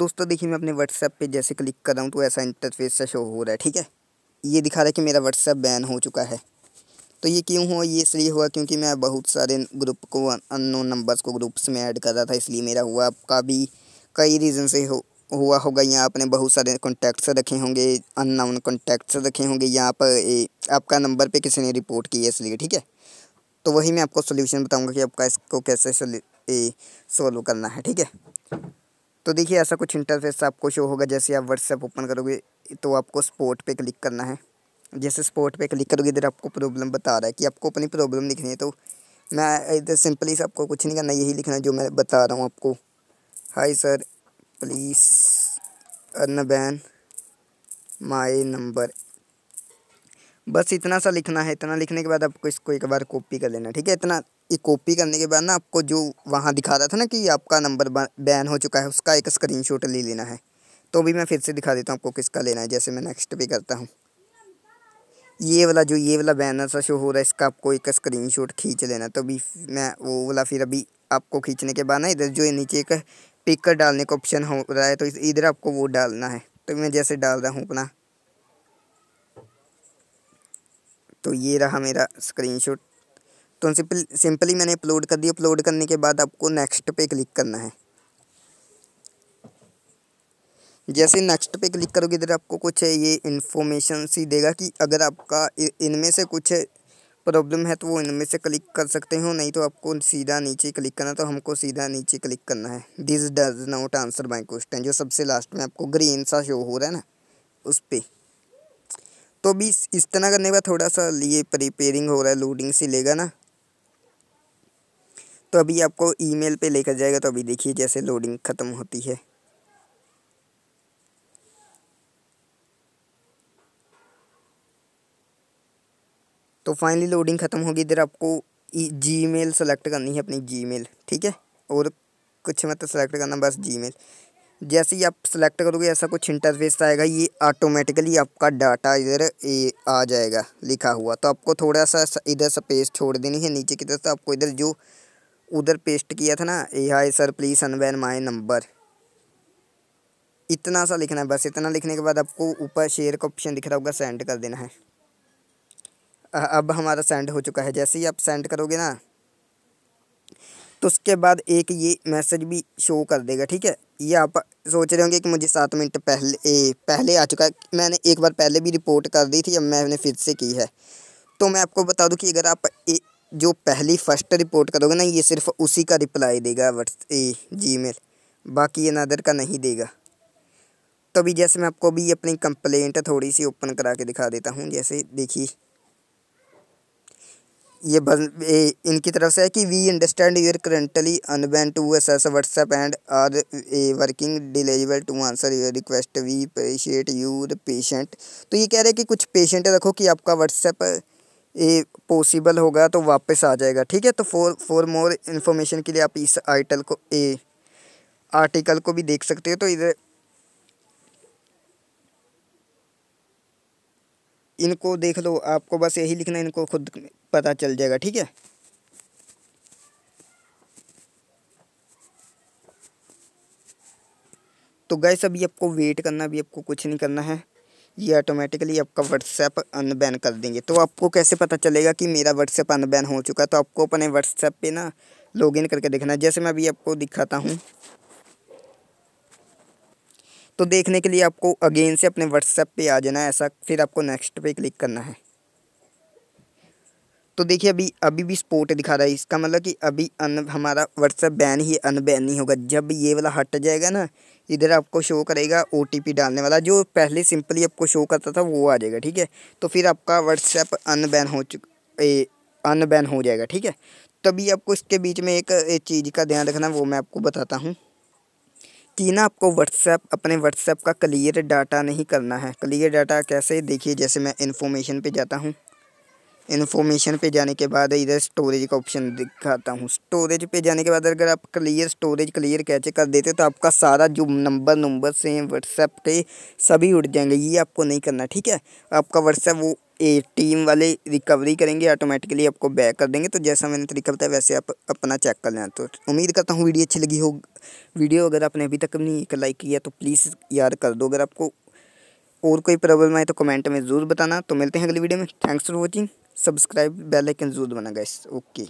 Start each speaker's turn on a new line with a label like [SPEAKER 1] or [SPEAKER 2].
[SPEAKER 1] दोस्तों देखिए मैं अपने व्हाट्सएप पे जैसे क्लिक कर रहा हूँ तो ऐसा इंटरफेस से शो हो रहा है ठीक है ये दिखा रहा है कि मेरा व्हाट्सएप बैन हो चुका है तो ये क्यों हुआ ये इसलिए हुआ क्योंकि मैं बहुत सारे ग्रुप को अननोन नंबर्स को ग्रुप्स में ऐड कर रहा था इसलिए मेरा हुआ आपका भी कई रीज़न से हो हुआ होगा यहाँ आपने बहुत सारे कॉन्टैक्ट्स रखे होंगे अननाउन कॉन्टैक्ट्स रखे होंगे यहाँ पर ए, आपका नंबर पे किसी ने रिपोर्ट की है इसलिए ठीक है तो वही मैं आपको सोल्यूशन बताऊँगा कि आपका इसको कैसे सोल्व करना है ठीक है तो देखिए ऐसा कुछ इंटरफेस आपको शो होगा जैसे आप व्हाट्सएप ओपन करोगे तो आपको स्पोर्ट पे क्लिक करना है जैसे स्पोर्ट पे क्लिक करोगे इधर आपको प्रॉब्लम बता रहा है कि आपको अपनी प्रॉब्लम लिखनी है तो मैं इधर सिंपली से आपको कुछ नहीं करना यही लिखना है जो मैं बता रहा हूँ आपको hi sir please ban my number बस इतना सा लिखना है इतना लिखने के बाद आपको इसको एक बार कॉपी कर लेना ठीक है इतना ये कॉपी करने के बाद ना आपको जो वहाँ दिखा रहा था ना कि आपका नंबर बैन हो चुका है उसका एक स्क्रीन ले लेना है तो भी मैं फिर से दिखा देता हूँ आपको किसका लेना है जैसे मैं नेक्स्ट पे करता हूँ ये वाला जो ये वाला बैनर सा शो हो रहा है इसका आपको एक स्क्रीनशॉट खींच लेना तो भी मैं वो वाला फिर अभी आपको खींचने के बाद ना इधर जो नीचे एक पिकर डालने का ऑप्शन हो रहा है तो इधर आपको वो डालना है तो मैं जैसे डाल रहा हूँ अपना तो ये रहा मेरा स्क्रीनशॉट तो सिंपल सिंपली मैंने अपलोड कर दी अपलोड करने के बाद आपको नेक्स्ट पे क्लिक करना है जैसे नेक्स्ट पे क्लिक करोगे इधर आपको कुछ ये इन्फॉर्मेशन सी देगा कि अगर आपका इनमें से कुछ प्रॉब्लम है तो वो इनमें से क्लिक कर सकते हो नहीं तो आपको सीधा नीचे क्लिक करना तो हमको सीधा नीचे क्लिक करना है this does not answer my question जो सबसे लास्ट में आपको ग्रीन सा शो हो रहा है ना उस पर तो भी इस तरह करने का थोड़ा सा ये प्रिपेयरिंग हो रहा है लोडिंग से लेगा ना तो अभी आपको ईमेल पे लेकर जाएगा तो अभी देखिए जैसे लोडिंग ख़त्म होती है तो फाइनली लोडिंग ख़त्म होगी इधर आपको जी मेल सेलेक्ट करनी है अपनी जी मेल ठीक है और कुछ मत मतलब सेलेक्ट करना बस जी मेल जैसे ही आप सेलेक्ट करोगे ऐसा कुछ इंटरफेस आएगा ये ऑटोमेटिकली आपका डाटा इधर आ जाएगा लिखा हुआ तो आपको थोड़ा सा इधर स्पेस छोड़ देनी है नीचे की तरफ तो आपको इधर जो उधर पेस्ट किया था ना a hi sir please unban my number इतना सा लिखना है बस इतना लिखने के बाद आपको ऊपर शेयर का ऑप्शन दिख रहा होगा सेंड कर देना है अब हमारा सेंड हो चुका है जैसे ही आप सेंड करोगे ना तो उसके बाद एक ये मैसेज भी शो कर देगा ठीक है ये आप सोच रहे होंगे कि मुझे सात मिनट पहले ए, पहले आ चुका है मैंने एक बार पहले भी रिपोर्ट कर दी थी अब मैंने फिर से की है तो मैं आपको बता दूँ कि अगर आप ए, जो पहली फर्स्ट रिपोर्ट करोगे ना ये सिर्फ उसी का रिप्लाई देगा व्हाट्स जी मेल बाकी अनदर का नहीं देगा तो अभी जैसे मैं आपको भी अपनी कंप्लेंट थोड़ी सी ओपन करा के दिखा देता हूँ जैसे देखिए ये बस इनकी तरफ से है कि we understand your currently unban to access WhatsApp and are a working unable to answer your request we appreciate your patient तो ये कह रहे हैं कि कुछ पेशेंट रखो कि आपका व्हाट्सएप ये पॉसिबल होगा तो वापस आ जाएगा ठीक है तो फॉर फॉर मोर इन्फॉर्मेशन के लिए आप इस आइटल को ए आर्टिकल को भी देख सकते हो तो इधर इनको देख लो आपको बस यही लिखना इनको खुद पता चल जाएगा ठीक है तो गैस अभी आपको वेट करना भी आपको कुछ नहीं करना है ये ऑटोमेटिकली आपका व्हाट्सएप अनबैन कर देंगे तो आपको कैसे पता चलेगा कि मेरा व्हाट्सएप अनबैन हो चुका है तो आपको अपने व्हाट्सएप पे ना लॉगिन करके देखना है जैसे मैं अभी आपको दिखाता हूँ तो देखने के लिए आपको अगेन से अपने व्हाट्सएप पे आ जाना है ऐसा फिर आपको नेक्स्ट पे क्लिक करना है तो देखिए अभी अभी भी स्पोर्ट दिखा रहा है इसका मतलब कि अभी अन हमारा व्हाट्सअप बैन ही अनबैन नहीं होगा जब ये वाला हट जाएगा ना इधर आपको शो करेगा ओ डालने वाला जो पहले सिंपली आपको शो करता था वो आ जाएगा ठीक है तो फिर आपका व्हाट्सएप अनबैन हो चुक अनबैन हो जाएगा ठीक है तभी आपको इसके बीच में एक, एक चीज़ का ध्यान रखना वो मैं आपको बताता हूँ कि ना आपको व्हाट्सएप अपने व्हाट्सएप का क्लियर डाटा नहीं करना है क्लियर डाटा कैसे देखिए जैसे मैं इन्फॉर्मेशन पे जाता हूँ इन्फॉर्मेशन पे जाने के बाद इधर स्टोरेज का ऑप्शन दिखाता हूँ स्टोरेज पे जाने के बाद अगर आप क्लियर स्टोरेज क्लियर कैसे कर देते तो आपका सारा जो नंबर नंबर से व्हाट्सएप के सभी उठ जाएंगे ये आपको नहीं करना ठीक है आपका व्हाट्सएप वो ए टीम वाले रिकवरी करेंगे ऑटोमेटिकली आपको बैक कर देंगे तो जैसा मैंने तरीका बताया वैसे आप अपना चेक कर लेना तो उम्मीद करता हूँ वीडियो अच्छी लगी हो वीडियो अगर आपने अभी तक नहीं एक लाइक किया तो प्लीज़ याद कर दो अगर आपको और कोई प्रॉब्लम आए तो कमेंट में ज़रूर बताना तो मिलते हैं अगली वीडियो में thanks for watching subscribe bell icon जरूर दबाना गाइस ओके